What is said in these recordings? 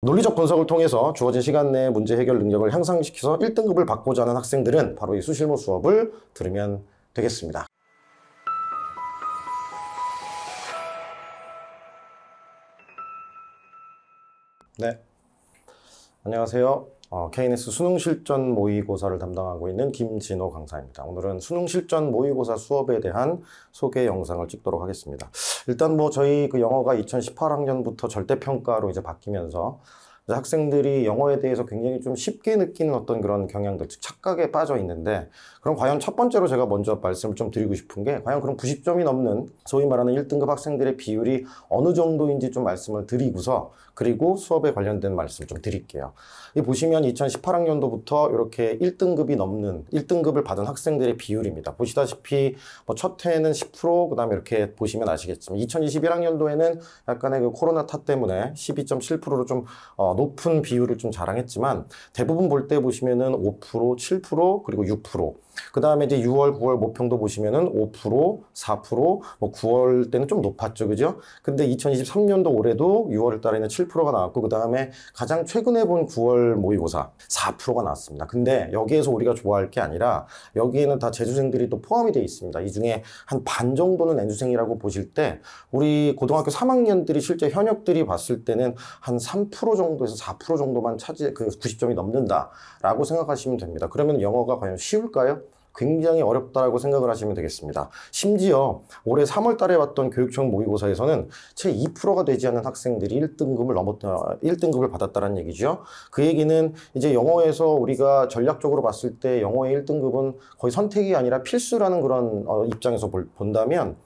논리적 분석을 통해서 주어진 시간 내에 문제 해결 능력을 향상시켜서 1등급을 받고자 하는 학생들은 바로 이 수실무 수업을 들으면 되겠습니다. 네. 안녕하세요. 어, KNS 수능실전 모의고사를 담당하고 있는 김진호 강사입니다. 오늘은 수능실전 모의고사 수업에 대한 소개 영상을 찍도록 하겠습니다. 일단 뭐 저희 그 영어가 2018학년부터 절대평가로 이제 바뀌면서 그래서 학생들이 영어에 대해서 굉장히 좀 쉽게 느끼는 어떤 그런 경향들, 즉 착각에 빠져 있는데 그럼 과연 첫 번째로 제가 먼저 말씀을 좀 드리고 싶은 게 과연 그런 90점이 넘는 소위 말하는 1등급 학생들의 비율이 어느 정도인지 좀 말씀을 드리고서 그리고 수업에 관련된 말씀 을좀 드릴게요. 이 보시면 2018학년도부터 이렇게 1등급이 넘는 1등급을 받은 학생들의 비율입니다. 보시다시피 뭐첫 해에는 10%, 그다음에 이렇게 보시면 아시겠지만 2021학년도에는 약간의 그 코로나 탓 때문에 12.7%로 좀 어, 높은 비율을 좀 자랑했지만 대부분 볼 때 보시면은 5%, 7% 그리고 6%. 그 다음에 이제 6월, 9월 모평도 보시면은 5%, 4%, 뭐 9월 때는 좀 높았죠. 그죠? 근데 2023년도 올해도 6월 달에는 7%가 나왔고, 그 다음에 가장 최근에 본 9월 모의고사 4%가 나왔습니다. 근데 여기에서 우리가 좋아할 게 아니라 여기에는 다 재수생들이 또 포함이 되어 있습니다. 이 중에 한 반 정도는 N수생이라고 보실 때 우리 고등학교 3학년들이 실제 현역들이 봤을 때는 한 3% 정도 5에서 4% 정도만 차지 그 90점이 넘는다라고 생각하시면 됩니다. 그러면 영어가 과연 쉬울까요? 굉장히 어렵다라고 생각을 하시면 되겠습니다. 심지어 올해 3월 달에 왔던 교육청 모의고사에서는 채 2%가 되지 않는 학생들이 1등급을 넘었, 다 어, 1등급을 받았다는 얘기죠. 그 얘기는 이제 영어에서 우리가 전략적으로 봤을 때 영어의 1등급은 거의 선택이 아니라 필수라는 그런 어, 입장에서 볼, 본다면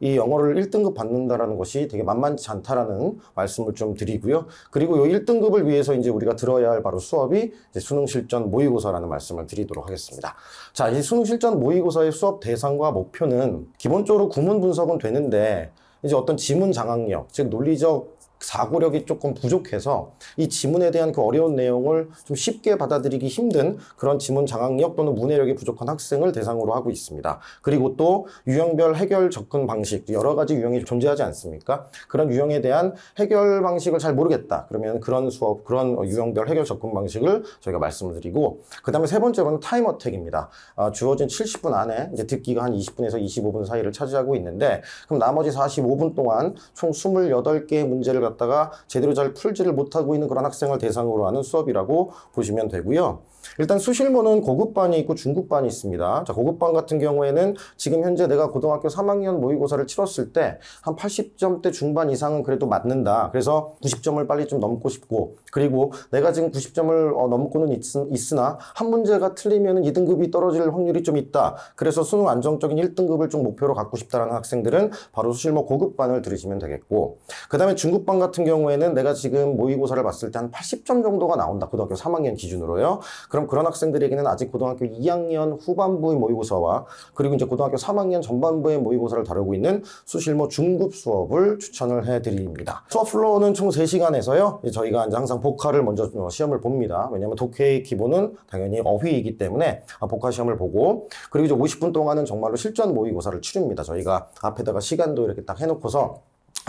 이 영어를 1등급 받는다라는 것이 되게 만만치 않다라는 말씀을 좀 드리고요. 그리고 이 1등급을 위해서 이제 우리가 들어야 할 바로 수업이 수능 실전 모의고사라는 말씀을 드리도록 하겠습니다. 자, 이 수능 실전 모의고사의 수업 대상과 목표는 기본적으로 구문 분석은 되는데 이제 어떤 지문 장악력, 즉 논리적 사고력이 조금 부족해서 이 지문에 대한 그 어려운 내용을 좀 쉽게 받아들이기 힘든 그런 지문 장악력 또는 문해력이 부족한 학생을 대상으로 하고 있습니다. 그리고 또 유형별 해결 접근 방식 여러 가지 유형이 존재하지 않습니까? 그런 유형에 대한 해결 방식을 잘 모르겠다. 그러면 그런 수업 그런 유형별 해결 접근 방식을 저희가 말씀을 드리고 그다음에 세 번째로는 타임 어택입니다. 어, 주어진 70분 안에 이제 듣기가 한 20분에서 25분 사이를 차지하고 있는데 그럼 나머지 45분 동안 총 28개의 문제를 갖다가 제대로 잘 풀지를 못하고 있는 그런 학생을 대상으로 하는 수업이라고 보시면 되고요. 일단 수실모는 고급반이 있고 중급반이 있습니다. 자, 고급반 같은 경우에는 지금 현재 내가 고등학교 3학년 모의고사를 치렀을 때 한 80점대 중반 이상은 그래도 맞는다. 그래서 90점을 빨리 좀 넘고 싶고 그리고 내가 지금 90점을 어, 넘고는 있, 으나한 문제가 틀리면 2등급이 떨어질 확률이 좀 있다. 그래서 수능 안정적인 1등급을 좀 목표로 갖고 싶다라는 학생들은 바로 수실모 고급반을 들으시면 되겠고 그 다음에 중급반 같은 경우에는 내가 지금 모의고사를 봤을 때 한 80점 정도가 나온다. 고등학교 3학년 기준으로요. 그럼 그런 학생들에게는 아직 고등학교 2학년 후반부의 모의고사와 그리고 이제 고등학교 3학년 전반부의 모의고사를 다루고 있는 수실모 중급 수업을 추천을 해드립니다. 수업 플로우는 총 3시간에서요. 저희가 이제 항상 복화를 먼저 어, 시험을 봅니다. 왜냐하면 독해의 기본은 당연히 어휘이기 때문에 아, 복화 시험을 보고 그리고 이제 50분 동안은 정말로 실전 모의고사를 치릅니다. 저희가 앞에다가 시간도 이렇게 딱 해놓고서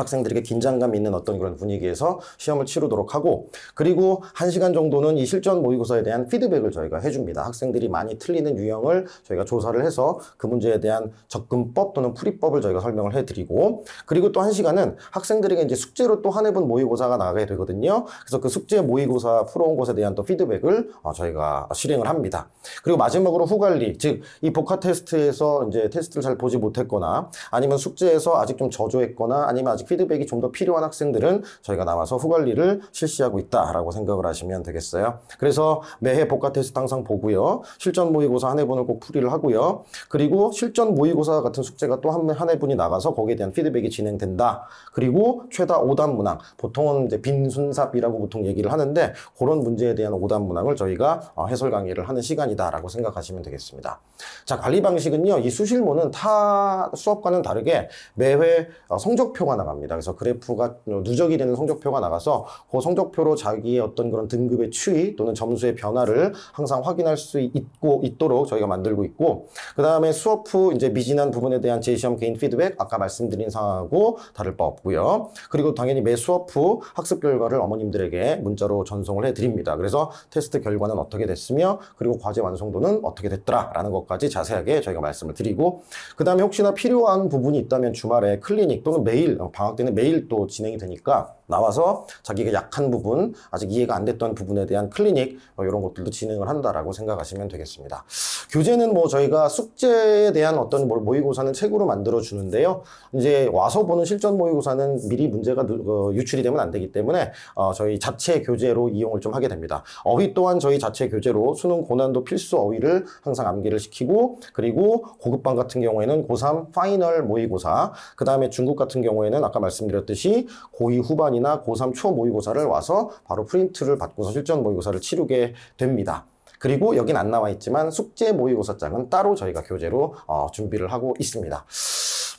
학생들에게 긴장감 있는 어떤 그런 분위기에서 시험을 치르도록 하고 그리고 한시간 정도는 이 실전 모의고사에 대한 피드백을 저희가 해줍니다. 학생들이 많이 틀리는 유형을 저희가 조사를 해서 그 문제에 대한 접근법 또는 풀이법을 저희가 설명을 해드리고 그리고 또 한시간은 학생들에게 이제 숙제로 또 한해본 모의고사가 나가게 되거든요. 그래서 그 숙제 모의고사 풀어온 것에 대한 또 피드백을 어, 저희가 실행을 합니다. 그리고 마지막으로 후관리, 즉 이 복합 테스트에서 이제 테스트를 잘 보지 못했거나 아니면 숙제에서 아직 좀 저조했거나 아니면 아직 피드백이 좀 더 필요한 학생들은 저희가 나와서 후관리를 실시하고 있다라고 생각을 하시면 되겠어요. 그래서 매해 복합 테스트 항상 보고요. 실전 모의고사 한 해분을 꼭 풀이를 하고요. 그리고 실전 모의고사 같은 숙제가 또한 해분이 나가서 거기에 대한 피드백이 진행된다. 그리고 최다 5단 문항, 보통은 이제 빈순삽이라고 보통 얘기를 하는데 그런 문제에 대한 5단 문항을 저희가 어, 해설 강의를 하는 시간이다라고 생각하시면 되겠습니다. 자, 관리 방식은요. 이 수실모는 타 수업과는 다르게 매회 어, 성적표가 나가 나니다 그래서 그래프가 누적이 되는 성적표가 나가서 그 성적표로 자기의 어떤 그런 등급의 추이 또는 점수의 변화를 항상 확인할 수 있고 있도록 저희가 만들고 있고 그 다음에 수업 후 이제 미진한 부분에 대한 제시험 개인 피드백 아까 말씀드린 상황하고 다를 바 없고요. 그리고 당연히 매 수업 후 학습 결과를 어머님들에게 문자로 전송을 해드립니다. 그래서 테스트 결과는 어떻게 됐으며 그리고 과제 완성도는 어떻게 됐더라라는 것까지 자세하게 저희가 말씀을 드리고 그 다음에 혹시나 필요한 부분이 있다면 주말에 클리닉 또는 매일 방 방학 때는 매일 또 진행이 되니까 나와서 자기가 약한 부분, 아직 이해가 안 됐던 부분에 대한 클리닉 뭐 이런 것들도 진행을 한다라고 생각하시면 되겠습니다. 교재는 뭐 저희가 숙제에 대한 어떤 모의고사는 책으로 만들어 주는데요. 이제 와서 보는 실전 모의고사는 미리 문제가 어, 유출이 되면 안 되기 때문에 어, 저희 자체 교재로 이용을 좀 하게 됩니다. 어휘 또한 저희 자체 교재로 수능 고난도 필수 어휘를 항상 암기를 시키고 그리고 고급반 같은 경우에는 고3 파이널 모의고사 그 다음에 중국 같은 경우에는 아까 말씀드렸듯이 고2 후반이 고3이나 고3 초 모의고사를 와서 바로 프린트를 받고서 실전 모의고사를 치르게 됩니다. 그리고 여긴 안 나와 있지만 숙제 모의고사장은 따로 저희가 교재로 어, 준비를 하고 있습니다.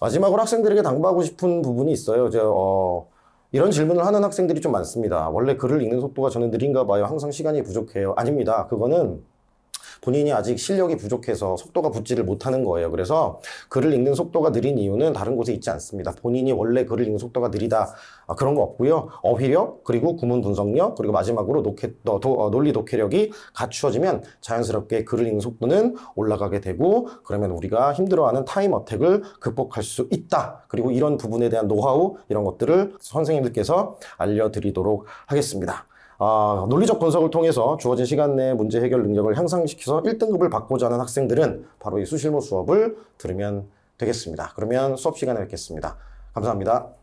마지막으로 학생들에게 당부하고 싶은 부분이 있어요. 이 어, 이런 질문을 하는 학생들이 좀 많습니다. 원래 글을 읽는 속도가 저는 느린가 봐요. 항상 시간이 부족해요. 아닙니다. 그거는 본인이 아직 실력이 부족해서 속도가 붙지를 못하는 거예요. 그래서 글을 읽는 속도가 느린 이유는 다른 곳에 있지 않습니다. 본인이 원래 글을 읽는 속도가 느리다 아, 그런 거 없고요. 어휘력 그리고 구문 분석력 그리고 마지막으로 독해, 어, 도, 어, 논리 독해력이 갖추어지면 자연스럽게 글을 읽는 속도는 올라가게 되고 그러면 우리가 힘들어하는 타임 어택을 극복할 수 있다. 그리고 이런 부분에 대한 노하우 이런 것들을 선생님들께서 알려드리도록 하겠습니다. 아, 논리적 분석을 통해서 주어진 시간 내에 문제 해결 능력을 향상시켜서 1등급을 받고자 하는 학생들은 바로 이 수실무 수업을 들으면 되겠습니다. 그러면 수업 시간에 뵙겠습니다. 감사합니다.